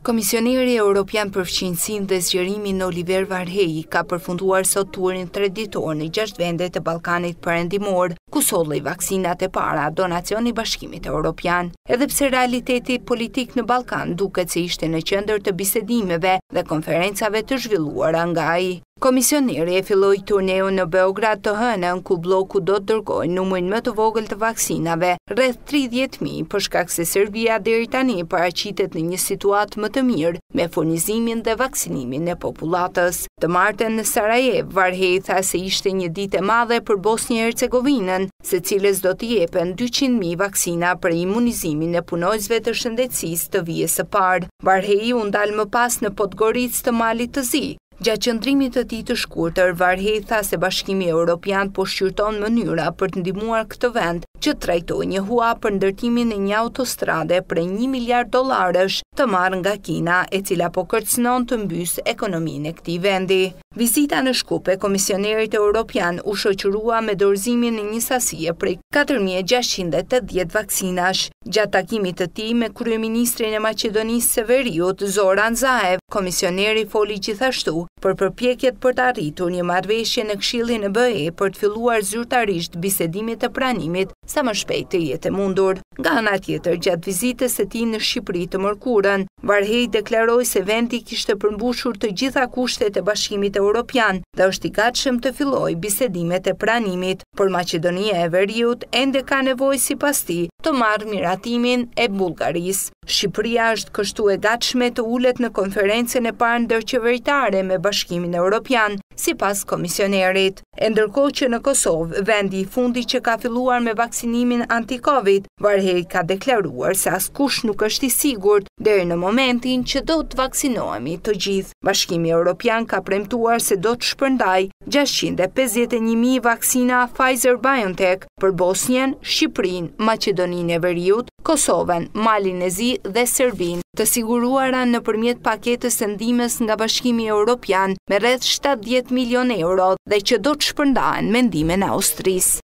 Komisioneri Europian për fqinësin dhe zgjerimin Oliver Varheji ka përfunduar sot turin të reditor në gjasht vende të Balkanit për endimor, ku solle i vaksinat e para donacion i bashkimit e Europian. Edhepse realiteti politik në Balkan duket se ishte në qëndër të bisedimeve dhe konferencave të zhvilluara nga i. Komisioneri e filloj turneu në Beograd të hënën ku bloku do të dërgoj numërin më të vogël të vaksinave, rreth 30.000 përshkak se Serbia deri tani paraqitet në një situatë më të mirë me furnizimin dhe vaksinimin e popullatës. Të martën në Sarajev, Varhej tha se ishte një ditë e madhe për Bosnjë e Hercegovinën, se cilës do të jepen 200.000 vaksina për imunizimin e punojësve të shëndetësisë të vijës së parë. Varhej u ndal më pas në Podgoricë të Malit të Zi, Gja qëndrimit të ti të shkurtër, varhej tha se bashkimi e Europian po shqyrton mënyra për të ndimuar këtë vend që trajtoj një hua për ndërtimin e një autostrade për një miljard dolarësh të marrë nga Kina, e cila po kërcënon të mbys ekonomin e këti vendi. Visita në Shkupe, Komisionerit e Europian u shoqërua me dorzimin e një sasije prej 4.680 vaksinash. Gjatë takimit të ti me Kryeministrin e Macedonisë Severiut, Zoran Zaev, Komisioneri foli gjithashtu për përpjekjet për të arritur një marveshje në kshilin e bëhe për të filluar zyrtarisht bisedimit të pranimit sa më shpejt të jetë mundur. Nga hëna tjetër, gjatë vizitës e ti në Shqipëri të mërkurën, Varhej deklaroj se vendi kishtë përmbushur të gjitha kushtet e bashkimit e Europian dhe është i gatshëm të filloj bisedimet e pranimit, për Macedonia e Veriut ende ka nevoj si pas ti të marrë miratimin e Bulgaris. Shqipëria është kështu e gatshme të ullet në konferencen e parë ndërqeveritare me bashkimin e Europian, si pas komisionerit. E ndërkohë që në Kosovë, vendi i fundi që ka filluar me vaksinimin anti-Covid, Varhej ka deklaruar se kush nuk është i sigur dhe në momentin që do të vaksinohemi të gjithë. Bashkimi Europian ka premtuar se do të shpërndaj 651.000 vaksina Pfizer-BioNTech për Bosnjen, Shqiprin, Macedonin e Veriut, Kosovën, Malinezi dhe Serbin, të siguruara në përmjet paketës të ndimes nga bashkimi Europian me rreth 70 milion euro dhe që do të shpërndahen me ndime në Austrisë.